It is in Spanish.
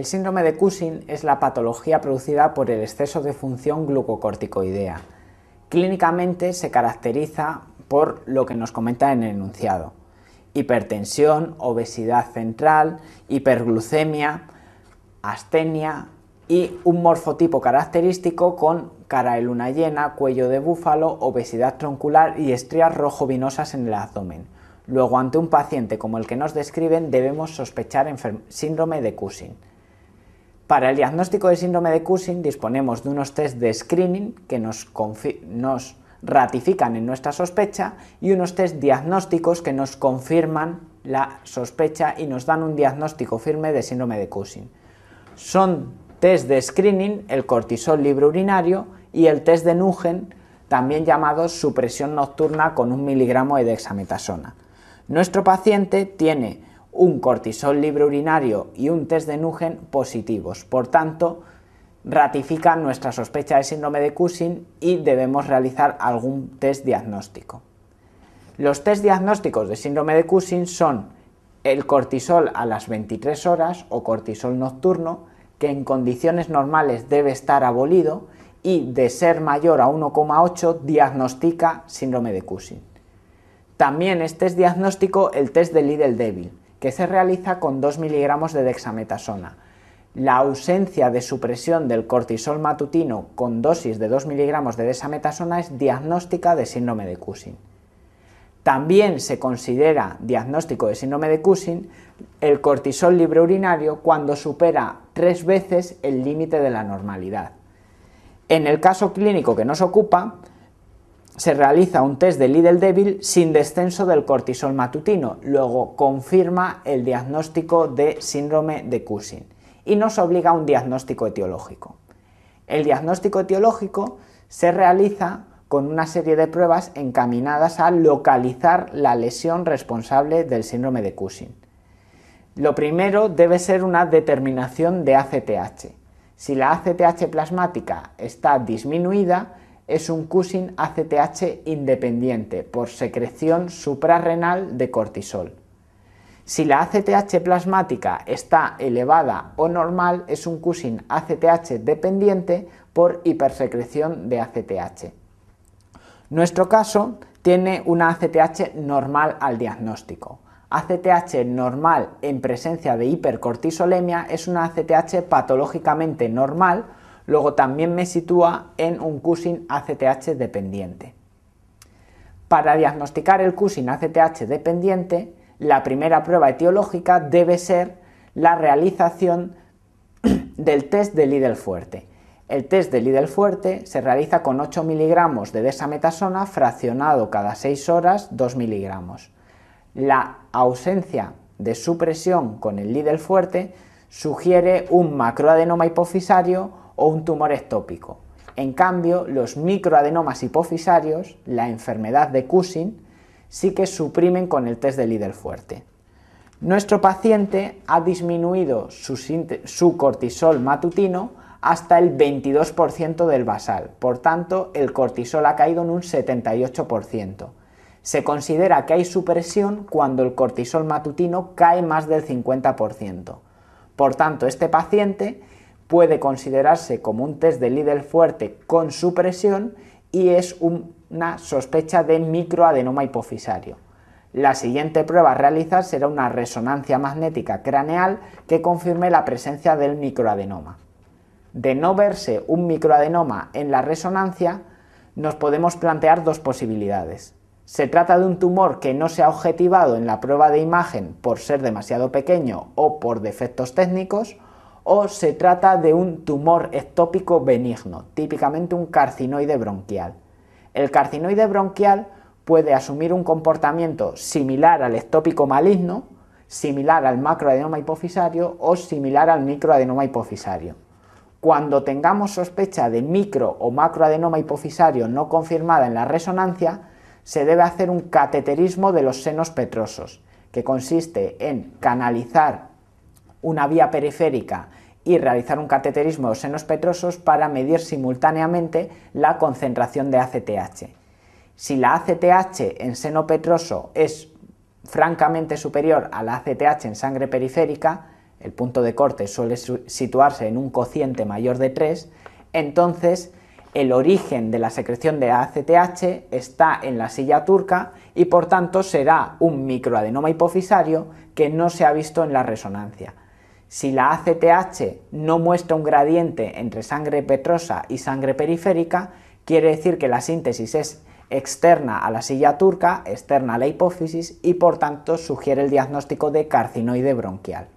El síndrome de Cushing es la patología producida por el exceso de función glucocorticoidea. Clínicamente se caracteriza por lo que nos comenta en el enunciado. Hipertensión, obesidad central, hiperglucemia, astenia y un morfotipo característico con cara de luna llena, cuello de búfalo, obesidad troncular y estrías rojo-vinosas en el abdomen. Luego, ante un paciente como el que nos describen, debemos sospechar síndrome de Cushing. Para el diagnóstico de síndrome de Cushing disponemos de unos test de screening que nos, ratifican en nuestra sospecha y unos test diagnósticos que nos confirman la sospecha y nos dan un diagnóstico firme de síndrome de Cushing. Son test de screening, el cortisol libre urinario y el test de Nugen, también llamado supresión nocturna con un miligramo de dexametasona. Nuestro paciente tiene un cortisol libre urinario y un test de Nugen positivos. Por tanto, ratifican nuestra sospecha de síndrome de Cushing y debemos realizar algún test diagnóstico. Los test diagnósticos de síndrome de Cushing son el cortisol a las 23 horas o cortisol nocturno, que en condiciones normales debe estar abolido y de ser mayor a 1,8 diagnostica síndrome de Cushing. También es test diagnóstico el test de Lidl débil, que se realiza con 2 miligramos de dexametasona. La ausencia de supresión del cortisol matutino con dosis de 2 miligramos de dexametasona es diagnóstica de síndrome de Cushing. También se considera diagnóstico de síndrome de Cushing el cortisol libre urinario cuando supera tres veces el límite de la normalidad. En el caso clínico que nos ocupa, se realiza un test de Lidl débil sin descenso del cortisol matutino, luego confirma el diagnóstico de síndrome de Cushing y nos obliga a un diagnóstico etiológico. El diagnóstico etiológico se realiza con una serie de pruebas encaminadas a localizar la lesión responsable del síndrome de Cushing. Lo primero debe ser una determinación de ACTH. Si la ACTH plasmática está disminuida, es un Cushing ACTH independiente por secreción suprarrenal de cortisol. Si la ACTH plasmática está elevada o normal, es un Cushing ACTH dependiente por hipersecreción de ACTH. Nuestro caso tiene una ACTH normal al diagnóstico. ACTH normal en presencia de hipercortisolemia es una ACTH patológicamente normal Luego también me sitúa en un Cushing ACTH dependiente. Para diagnosticar el Cushing ACTH dependiente, la primera prueba etiológica debe ser la realización del test de Lidl fuerte. El test de Lidl fuerte se realiza con 8 miligramos de desametasona fraccionado cada 6 horas 2 miligramos. La ausencia de supresión con el Lidl fuerte sugiere un macroadenoma hipofisario un tumor estópico. En cambio, los microadenomas hipofisarios, la enfermedad de Cushing, sí que suprimen con el test de líder fuerte. Nuestro paciente ha disminuido su, su cortisol matutino hasta el 22% del basal, por tanto el cortisol ha caído en un 78%. Se considera que hay supresión cuando el cortisol matutino cae más del 50%. Por tanto, este paciente puede considerarse como un test de líder fuerte con supresión y es una sospecha de microadenoma hipofisario. La siguiente prueba a realizar será una resonancia magnética craneal que confirme la presencia del microadenoma. De no verse un microadenoma en la resonancia, nos podemos plantear dos posibilidades. Se trata de un tumor que no se ha objetivado en la prueba de imagen por ser demasiado pequeño o por defectos técnicos, o se trata de un tumor ectópico benigno, típicamente un carcinoide bronquial. El carcinoide bronquial puede asumir un comportamiento similar al ectópico maligno, similar al macroadenoma hipofisario o similar al microadenoma hipofisario. Cuando tengamos sospecha de micro o macroadenoma hipofisario no confirmada en la resonancia, se debe hacer un cateterismo de los senos petrosos, que consiste en canalizar una vía periférica y realizar un cateterismo de los senos petrosos para medir simultáneamente la concentración de ACTH. Si la ACTH en seno petroso es francamente superior a la ACTH en sangre periférica, el punto de corte suele situarse en un cociente mayor de 3, entonces el origen de la secreción de ACTH está en la silla turca y por tanto será un microadenoma hipofisario que no se ha visto en la resonancia. Si la ACTH no muestra un gradiente entre sangre petrosa y sangre periférica, quiere decir que la síntesis es externa a la silla turca, externa a la hipófisis y por tanto sugiere el diagnóstico de carcinoide bronquial.